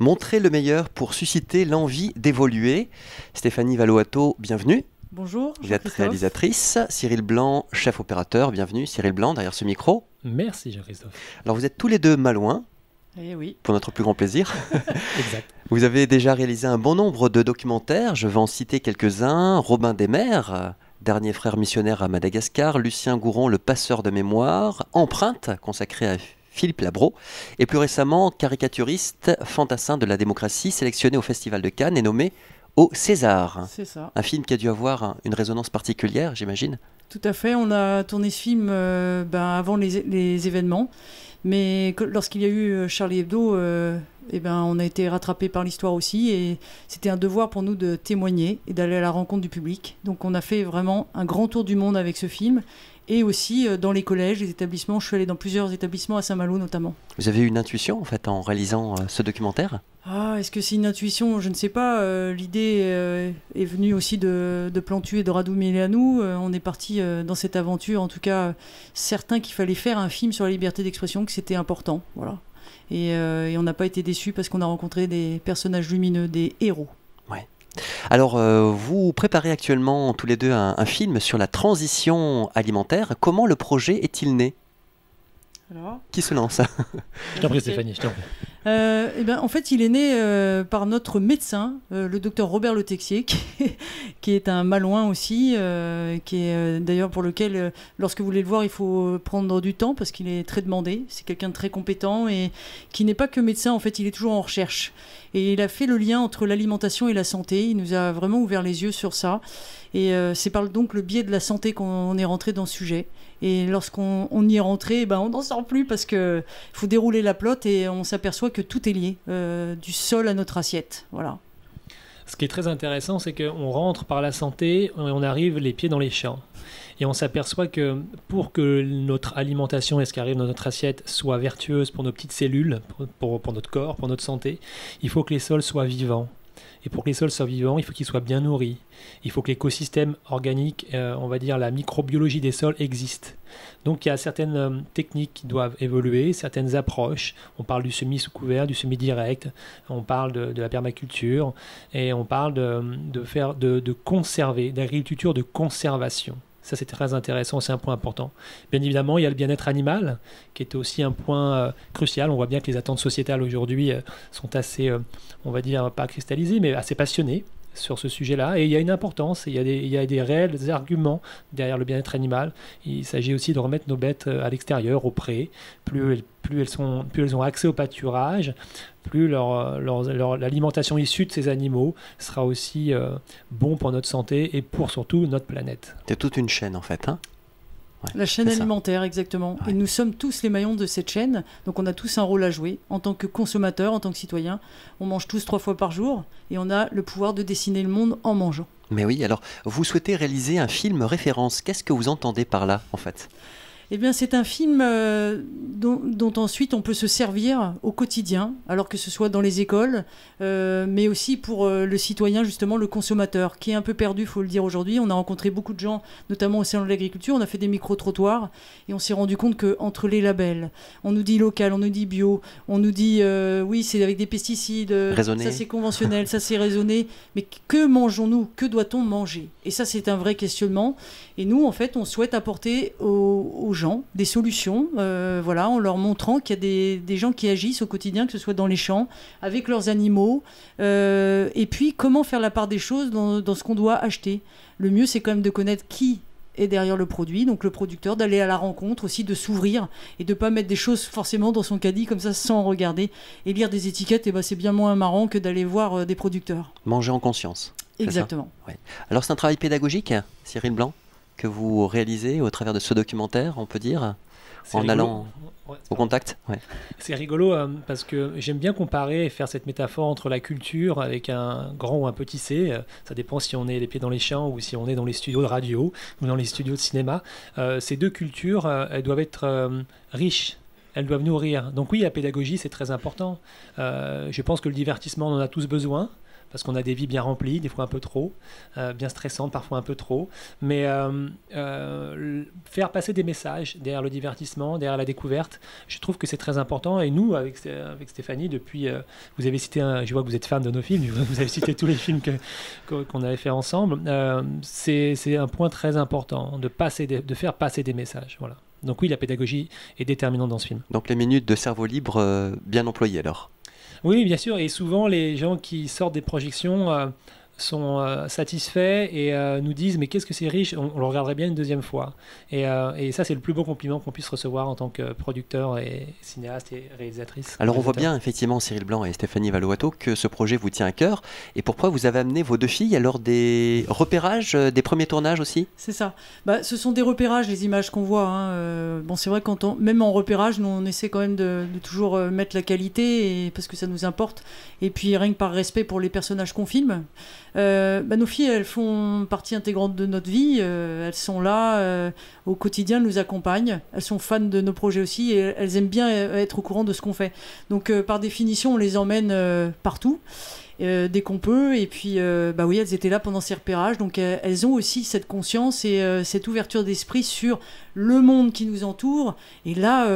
Montrer le meilleur pour susciter l'envie d'évoluer. Stéphanie Valoato, bienvenue. Bonjour. Vous êtes réalisatrice. Cyril Blanc, chef opérateur. Bienvenue, Cyril Blanc, derrière ce micro. Merci, Jean-Christophe. Alors, vous êtes tous les deux malouins. Eh oui. Pour notre plus grand plaisir. exact. Vous avez déjà réalisé un bon nombre de documentaires. Je vais en citer quelques-uns. Robin des euh, dernier frère missionnaire à Madagascar. Lucien Gouron, le passeur de mémoire. Empreinte, consacrée à Philippe Labro, et plus récemment caricaturiste, fantassin de la démocratie, sélectionné au Festival de Cannes et nommé au César. C'est ça. Un film qui a dû avoir une résonance particulière, j'imagine. Tout à fait. On a tourné ce film euh, ben, avant les, événements, mais lorsqu'il y a eu euh, Charlie Hebdo, euh, eh ben, on a été rattrapé par l'histoire aussi, et c'était un devoir pour nous de témoigner et d'aller à la rencontre du public. Donc on a fait vraiment un grand tour du monde avec ce film, et aussi euh, dans les collèges, les établissements. Je suis allée dans plusieurs établissements à Saint-Malo notamment. Vous avez eu une intuition en fait en réalisant euh, ce documentaire ah, Est-ce que c'est une intuition Je ne sais pas. Euh, l'idée est venue aussi de, Plantu et de Radou on est parti dans cette aventure, en tout cas certains, qu'il fallait faire un film sur la liberté d'expression, que c'était important. Voilà. et on n'a pas été déçus parce qu'on a rencontré des personnages lumineux, des héros. Alors, euh, vous préparez actuellement tous les deux un, film sur la transition alimentaire. Comment le projet est-il né Qui se lance Je t'en prie, Stéphanie, je t'en prie. Euh, eh ben, en fait, il est né euh, par notre médecin, le docteur Robert Le Texier, qui, qui est un malouin aussi, qui est d'ailleurs pour lequel, lorsque vous voulez le voir, il faut prendre du temps parce qu'il est très demandé. C'est quelqu'un de très compétent et qui n'est pas que médecin. En fait, il est toujours en recherche. Et il a fait le lien entre l'alimentation et la santé. Il nous a vraiment ouvert les yeux sur ça. Et euh, c'est par le biais de la santé qu'on est rentré dans ce sujet. Et lorsqu'on y est rentré, ben on n'en sort plus parce qu'il faut dérouler la plotte et on s'aperçoit que tout est lié, euh, du sol à notre assiette. Voilà. Ce qui est très intéressant, c'est qu'on rentre par la santé, et on arrive les pieds dans les champs. Et on s'aperçoit que pour que notre alimentation et ce qui arrive dans notre assiette soit vertueuse pour nos petites cellules, pour, notre corps, pour notre santé, il faut que les sols soient vivants. Et pour que les sols soient vivants, il faut qu'ils soient bien nourris. Il faut que l'écosystème organique, euh, on va dire la microbiologie des sols, existe. Donc il y a certaines euh, techniques qui doivent évoluer, certaines approches. On parle du semis sous couvert, du semis direct, on parle de, la permaculture et on parle de, faire, de conserver, d'agriculture de conservation. Ça, c'est très intéressant, c'est un point important. Bien évidemment, il y a le bien-être animal, qui est aussi un point euh, crucial. On voit bien que les attentes sociétales aujourd'hui euh, sont assez, euh, on va dire, pas cristallisées, mais assez passionnées sur ce sujet-là. Et il y a une importance, il y a des, réels arguments derrière le bien-être animal. Il s'agit aussi de remettre nos bêtes euh, à l'extérieur, au pré. Plus elles, plus, elles sont, plus elles ont accès au pâturage, plus l'alimentation leur, leur, issue de ces animaux sera aussi euh, bon pour notre santé et pour surtout notre planète. C'est toute une chaîne en fait. Hein la chaîne alimentaire, exactement. Et nous sommes tous les maillons de cette chaîne, donc on a tous un rôle à jouer en tant que consommateurs, en tant que citoyens. On mange tous trois fois par jour et on a le pouvoir de dessiner le monde en mangeant. Mais oui, alors vous souhaitez réaliser un film référence. Qu'est-ce que vous entendez par là, en fait eh bien, c'est un film euh, dont, ensuite on peut se servir au quotidien, alors que ce soit dans les écoles, euh, mais aussi pour euh, le citoyen, justement, le consommateur, qui est un peu perdu, faut le dire aujourd'hui. On a rencontré beaucoup de gens, notamment au sein de l'Agriculture, on a fait des micro-trottoirs, et on s'est rendu compte qu'entre les labels, on nous dit local, on nous dit bio, on nous dit oui, c'est avec des pesticides, ça c'est conventionnel, ça c'est raisonné, mais que mangeons-nous Que doit-on manger Et ça, c'est un vrai questionnement. Et nous, en fait, on souhaite apporter aux, aux des solutions, euh, voilà, en leur montrant qu'il y a des, gens qui agissent au quotidien, que ce soit dans les champs, avec leurs animaux, euh, et puis comment faire la part des choses dans, ce qu'on doit acheter. Le mieux, c'est quand même de connaître qui est derrière le produit, donc le producteur, d'aller à la rencontre aussi, de s'ouvrir et de pas mettre des choses forcément dans son caddie comme ça sans regarder et lire des étiquettes. Et eh ben, c'est bien moins marrant que d'aller voir euh, des producteurs. Manger en conscience. Exactement. Alors c'est un travail pédagogique, Cyril Blanc que vous réalisez au travers de ce documentaire, on peut dire, en allant au contact C'est rigolo euh, parce que j'aime bien comparer et faire cette métaphore entre la culture avec un grand ou un petit C. Euh, ça dépend si on est les pieds dans les champs ou si on est dans les studios de radio ou dans les studios de cinéma. Euh, ces deux cultures, elles doivent être riches elles doivent nourrir. Donc oui, la pédagogie, c'est très important. je pense que le divertissement, on en a tous besoin parce qu'on a des vies bien remplies, des fois un peu trop, euh, bien stressantes, parfois un peu trop. Mais euh, euh, faire passer des messages derrière le divertissement, derrière la découverte, je trouve que c'est très important. Et nous, avec, avec Stéphanie, depuis, vous avez cité, je vois que vous êtes fan de nos films, vous avez cité tous les films qu'on avait fait ensemble. c'est un point très important de, passer de faire passer des messages. Voilà. Donc oui, la pédagogie est déterminante dans ce film. Donc les minutes de cerveau libre bien employées alors oui, bien sûr. Et souvent, les gens qui sortent des projections euh, sont euh, satisfaits et euh, nous disent mais qu'est-ce que c'est riche, on, le regarderait bien une deuxième fois. Et, euh, et ça c'est le plus beau compliment qu'on puisse recevoir en tant que producteur et cinéaste et réalisatrice. Alors on voit bien effectivement Cyril Blanc et Stéphanie Valoato que ce projet vous tient à cœur et pourquoi vous avez amené vos deux filles alors des repérages, des premiers tournages aussi C'est ça. Bah, ce sont des repérages les images qu'on voit. Hein, bon c'est vrai quand même en repérage nous on essaie quand même de, de toujours mettre la qualité et, parce que ça nous importe et puis rien que par respect pour les personnages qu'on filme. Euh, bah, nos filles, elles font partie intégrante de notre vie. Euh, elles sont là euh, au quotidien, elles nous accompagnent. Elles sont fans de nos projets aussi et elles aiment bien être au courant de ce qu'on fait. Donc, par définition, on les emmène partout. dès qu'on peut. Et puis, bah oui, elles étaient là pendant ces repérages, donc elles ont aussi cette conscience et cette ouverture d'esprit sur le monde qui nous entoure. Et là,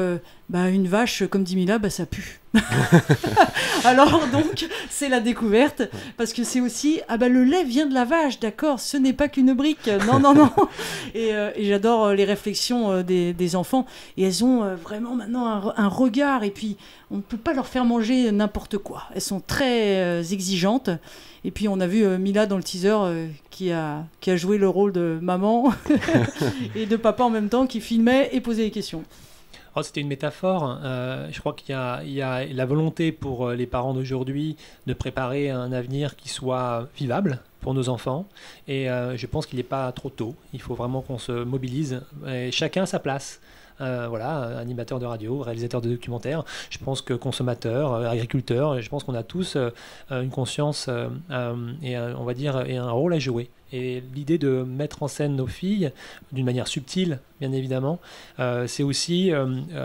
bah, une vache, comme dit Mila, bah, ça pue. Alors donc, c'est la découverte, parce que c'est aussi, ah ben le lait vient de la vache, d'accord, ce n'est pas qu'une brique, non, non, non. Euh, et, j'adore euh, les réflexions euh, des, enfants, et elles ont vraiment maintenant un, regard, et puis on ne peut pas leur faire manger n'importe quoi. Elles sont très exigeantes. Et puis on a vu Mila dans le teaser qui, a, qui a joué le rôle de maman et de papa en même temps, qui filmait et posait des questions. Oh, C'était une métaphore. Euh, je crois qu'il y, a la volonté pour euh, les parents d'aujourd'hui de préparer un avenir qui soit vivable pour nos enfants. Et euh, je pense qu'il n'est pas trop tôt. Il faut vraiment qu'on se mobilise. chacun à sa place. Euh, voilà, euh, animateur de radio, réalisateur de documentaires, je pense que consommateur, euh, agriculteur, je pense qu'on a tous une conscience et on va dire et un rôle à jouer. Et l'idée de mettre en scène nos filles d'une manière subtile, bien évidemment, c'est aussi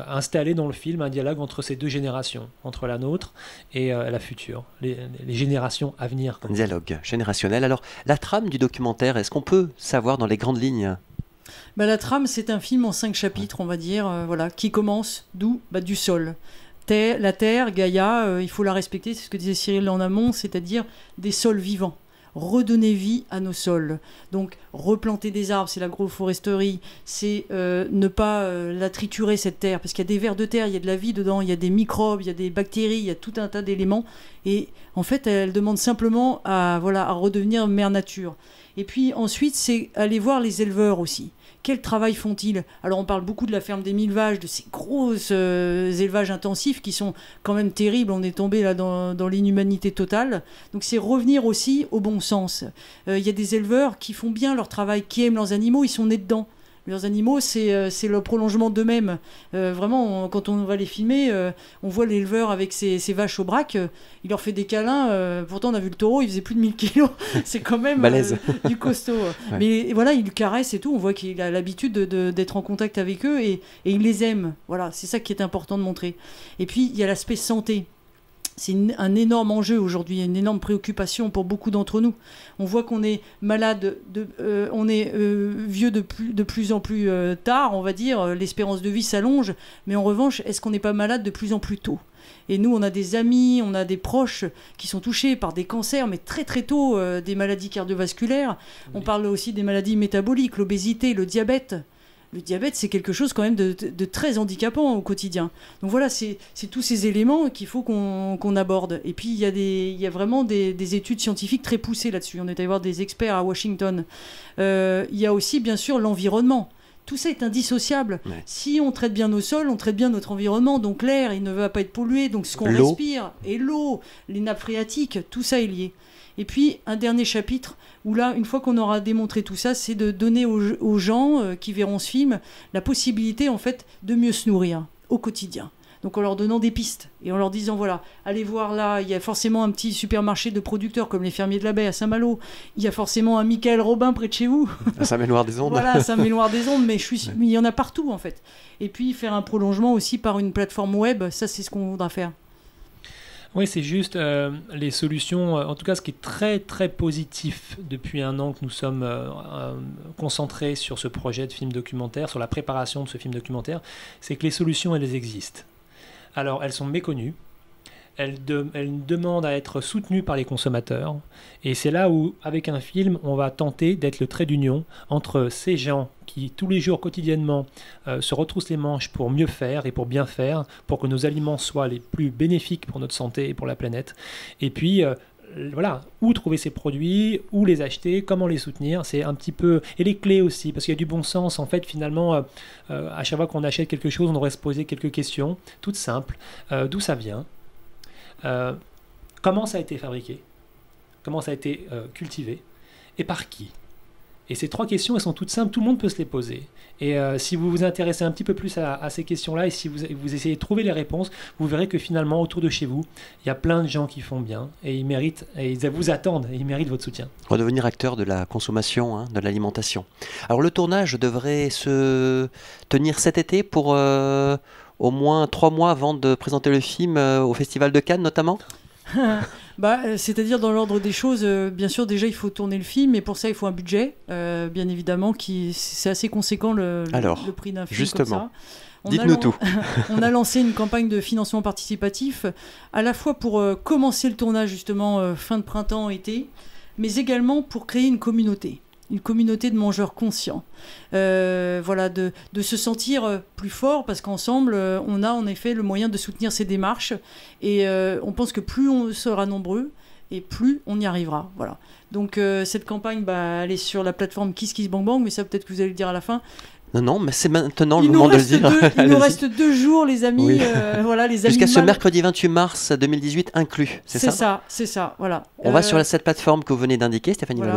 installer dans le film un dialogue entre ces deux générations, entre la nôtre et la future, les, générations à venir. dialogue générationnel. Alors, la trame du documentaire, est-ce qu'on peut savoir dans les grandes lignes bah, la trame, c'est un film en cinq chapitres, on va dire, euh, voilà, qui commence d'où bah, Du sol. la Terre, Gaïa, euh, il faut la respecter, c'est ce que disait Cyril en amont, c'est-à-dire des sols vivants redonner vie à nos sols. Donc replanter des arbres, c'est l'agroforesterie, c'est euh, ne pas la triturer cette terre, parce qu'il y a des vers de terre, il y a de la vie dedans, il y a des microbes, il y a des bactéries, il y a tout un tas d'éléments. Et en fait, elle demande simplement à, voilà, à redevenir mère nature. Et puis ensuite, c'est aller voir les éleveurs aussi quel travail font-ils Alors on parle beaucoup de la ferme des mille vaches, de ces grosses euh, élevages intensifs qui sont quand même terribles. On est tombé là dans, l'inhumanité totale. Donc c'est revenir aussi au bon sens. Euh, il y a des éleveurs qui font bien leur travail, qui aiment leurs animaux, ils sont nés dedans leurs animaux, euh, c'est le prolongement d'eux-mêmes. Euh, vraiment, quand on va les filmer, euh, on voit l'éleveur avec ses, vaches au braque, il leur fait des câlins. pourtant, on a vu le taureau, il faisait plus de 1000 kilos. c'est quand même du costaud. Mais voilà, il caresse et tout. On voit qu'il a l'habitude d'être en contact avec eux et, et il les aime. Voilà, c'est ça qui est important de montrer. Et puis, il y a l'aspect santé c'est un énorme enjeu aujourd'hui, une énorme préoccupation pour beaucoup d'entre nous. On voit qu'on est malade, de, euh, on est euh, vieux de plus, en plus euh, tard, on va dire, l'espérance de vie s'allonge, mais en revanche, est-ce qu'on n'est pas malade de plus en plus tôt et nous, on a des amis, on a des proches qui sont touchés par des cancers, mais très très tôt, des maladies cardiovasculaires. On parle aussi des maladies métaboliques, l'obésité, le diabète le diabète, c'est quelque chose quand même de, très handicapant au quotidien. Donc voilà, c'est tous ces éléments qu'il faut qu'on aborde. Et puis il y a, vraiment des, études scientifiques très poussées là-dessus. On est allé voir des experts à Washington. Euh, il y a aussi bien sûr l'environnement. Tout ça est indissociable. Si on traite bien nos sols, on traite bien notre environnement. Donc l'air, il ne va pas être pollué. Donc ce qu'on respire et l'eau, les nappes phréatiques, tout ça est lié. Et puis un dernier chapitre où là, une fois qu'on aura démontré tout ça, c'est de donner aux, gens euh, qui verront ce film la possibilité en fait de mieux se nourrir au quotidien. Donc en leur donnant des pistes et en leur disant voilà, allez voir là, il y a forcément un petit supermarché de producteurs comme les fermiers de la baie à Saint-Malo, il y a forcément un Michael Robin près de chez vous. À Saint-Méloir des Ondes. voilà, Saint-Méloir des Ondes, mais je suis, mais il y en a partout en fait. Et puis faire un prolongement aussi par une plateforme web, ça c'est ce qu'on voudra faire. Oui, c'est juste euh, les solutions. Euh, en tout cas, ce qui est très très positif depuis un an que nous sommes euh, concentrés sur ce projet de film documentaire, sur la préparation de ce film documentaire, c'est que les solutions elles existent. Alors, elles sont méconnues, elle, demande à être soutenue par les consommateurs. Et c'est là où, avec un film, on va tenter d'être le trait d'union entre ces gens qui, tous les jours, quotidiennement, euh, se retroussent les manches pour mieux faire et pour bien faire, pour que nos aliments soient les plus bénéfiques pour notre santé et pour la planète. Et puis, euh, voilà, où trouver ces produits, où les acheter, comment les soutenir, c'est un petit peu... Et les clés aussi, parce qu'il y a du bon sens, en fait, finalement, euh, à chaque fois qu'on achète quelque chose, on devrait se poser quelques questions, toutes simples, d'où ça vient, euh, comment ça a été fabriqué Comment ça a été euh, cultivé Et par qui et ces trois questions, elles sont toutes simples, tout le monde peut se les poser. Et euh, si vous vous intéressez un petit peu plus à, ces questions-là, et si vous, essayez de trouver les réponses, vous verrez que finalement, autour de chez vous, il y a plein de gens qui font bien, et ils méritent, et ils vous attendent, et ils méritent votre soutien. devenir acteur de la consommation, hein, de l'alimentation. Alors le tournage devrait se tenir cet été pour au moins trois mois avant de présenter le film euh, au Festival de Cannes notamment bah, euh, C'est-à-dire dans l'ordre des choses, euh, bien sûr déjà il faut tourner le film, mais pour ça il faut un budget, bien évidemment, qui c'est assez conséquent le, prix d'un film. Justement. Comme ça. Dites-nous tout. on a lancé une campagne de financement participatif, à la fois pour commencer le tournage justement fin de printemps, été, mais également pour créer une communauté une communauté de mangeurs conscients. Euh, voilà, de, se sentir euh, plus fort parce qu'ensemble, euh, on a en effet le moyen de soutenir ces démarches et on pense que plus on sera nombreux et plus on y arrivera. Voilà. Donc cette campagne, bah, elle est sur la plateforme Kiss Kiss Bang Bang, mais ça peut-être que vous allez le dire à la fin. Non, non, mais c'est maintenant le moment de le dire. il nous reste deux jours, les amis. voilà, les Jusqu'à ce mercredi 28 mars 2018 inclus, c'est ça C'est ça, c'est ça, voilà. On va sur cette plateforme que vous venez d'indiquer, Stéphanie voilà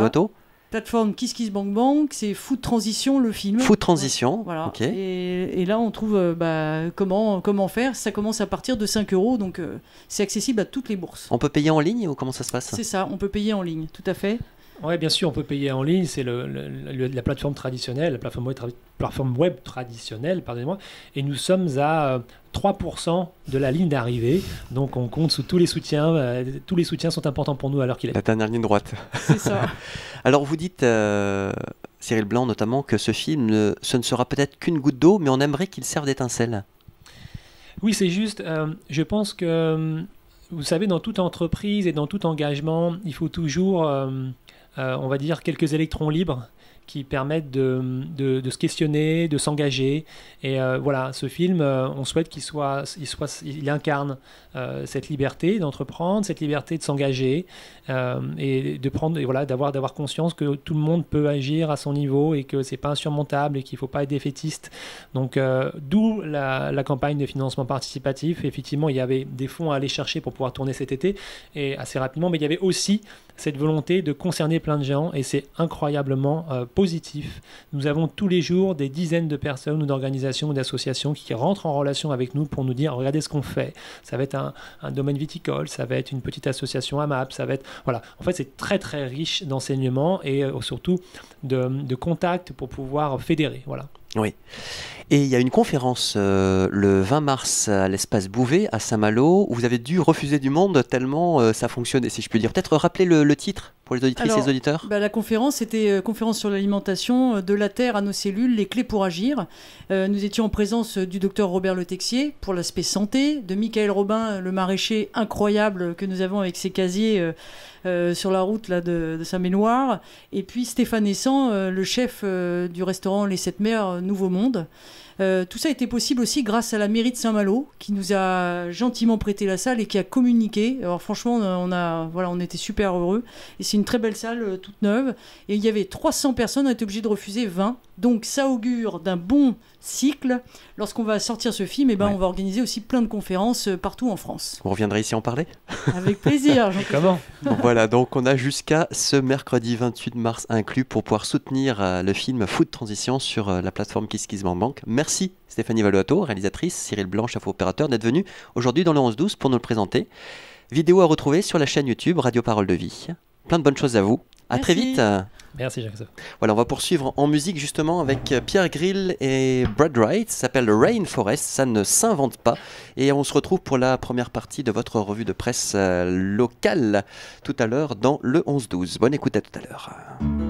plateforme Kiss Bang Bang, c'est Food Transition, le film. Food Transition, voilà. Et, là, on trouve euh, bah, comment, comment faire. Ça commence à partir de 5 euros, donc euh, c'est accessible à toutes les bourses. On peut payer en ligne ou comment ça se passe C'est ça, on peut payer en ligne, tout à fait. Oui, bien sûr, on peut payer en ligne, c'est le, la plateforme traditionnelle, la plateforme web, plateforme web traditionnelle, pardonnez-moi, et nous sommes à 3% euh, de la ligne d'arrivée, donc on compte sous tous les soutiens, euh, tous les soutiens sont importants pour nous alors qu'il est. La dernière ligne droite. C'est ça. alors vous dites, euh, Cyril Blanc notamment, que ce film, ce ne sera peut-être qu'une goutte d'eau, mais on aimerait qu'il serve d'étincelle. Oui, c'est juste, je pense que, vous savez, dans toute entreprise et dans tout engagement, il faut toujours... Euh, on va dire, quelques électrons libres qui permettent de, de, se questionner, de s'engager. Et euh, voilà, ce film, euh, on souhaite qu'il soit, il soit, il incarne euh, cette liberté d'entreprendre, cette liberté de s'engager et de prendre, et voilà, d'avoir, d'avoir conscience que tout le monde peut agir à son niveau et que c'est pas insurmontable et qu'il faut pas être défaitiste. Donc, d'où la, la, campagne de financement participatif. Effectivement, il y avait des fonds à aller chercher pour pouvoir tourner cet été et assez rapidement, mais il y avait aussi cette volonté de concerner plein de gens et c'est incroyablement positif. Nous avons tous les jours des dizaines de personnes ou d'organisations ou d'associations qui rentrent en relation avec nous pour nous dire regardez ce qu'on fait. Ça va être un, domaine viticole, ça va être une petite association AMAP, ça va être. Voilà. En fait, c'est très très riche d'enseignements et euh, surtout de, contacts pour pouvoir fédérer. Voilà. Oui. Et il y a une conférence euh, le 20 mars à l'espace Bouvet à Saint-Malo où vous avez dû refuser du monde tellement euh, ça fonctionnait, si je puis dire. Peut-être rappeler le titre pour les et auditeurs bah, La conférence, était euh, conférence sur l'alimentation euh, de la terre à nos cellules, les clés pour agir. Euh, nous étions en présence du docteur Robert Letexier pour l'aspect santé, de Michael Robin, le maraîcher incroyable que nous avons avec ses casiers sur la route de, Saint-Méloire, et puis Stéphane Essant, le chef du restaurant Les Sept Mers Nouveau Monde. Euh, tout ça a été possible aussi grâce à la mairie de Saint-Malo qui nous a gentiment prêté la salle et qui a communiqué. Alors franchement, euh, on a voilà, on était super heureux et c'est une très belle salle euh, toute neuve et il y avait 300 personnes, on a été obligé de refuser 20. Donc ça augure d'un bon cycle. Lorsqu'on va sortir ce film, et eh ben on va organiser aussi plein de conférences partout en France. Vous reviendrez ici en parler Avec plaisir. Comment Voilà, donc on a jusqu'à ce mercredi 28 mars inclus pour pouvoir soutenir le film Food Transition sur la plateforme Kiss Bank. Merci Merci Stéphanie Valoato, réalisatrice, Cyril Blanche, chef opérateur, d'être venu aujourd'hui dans le 11-12 pour nous le présenter. Vidéo à retrouver sur la chaîne YouTube Radio Parole de Vie. Plein de bonnes choses à vous. À très vite. Merci Jacques. Voilà, on va poursuivre en musique justement avec Pierre Grill et Brad Wright. Ça s'appelle Rainforest, ça ne s'invente pas. Et on se retrouve pour la première partie de votre revue de presse euh, locale tout à l'heure dans le 11-12. Bonne écoute à tout à l'heure.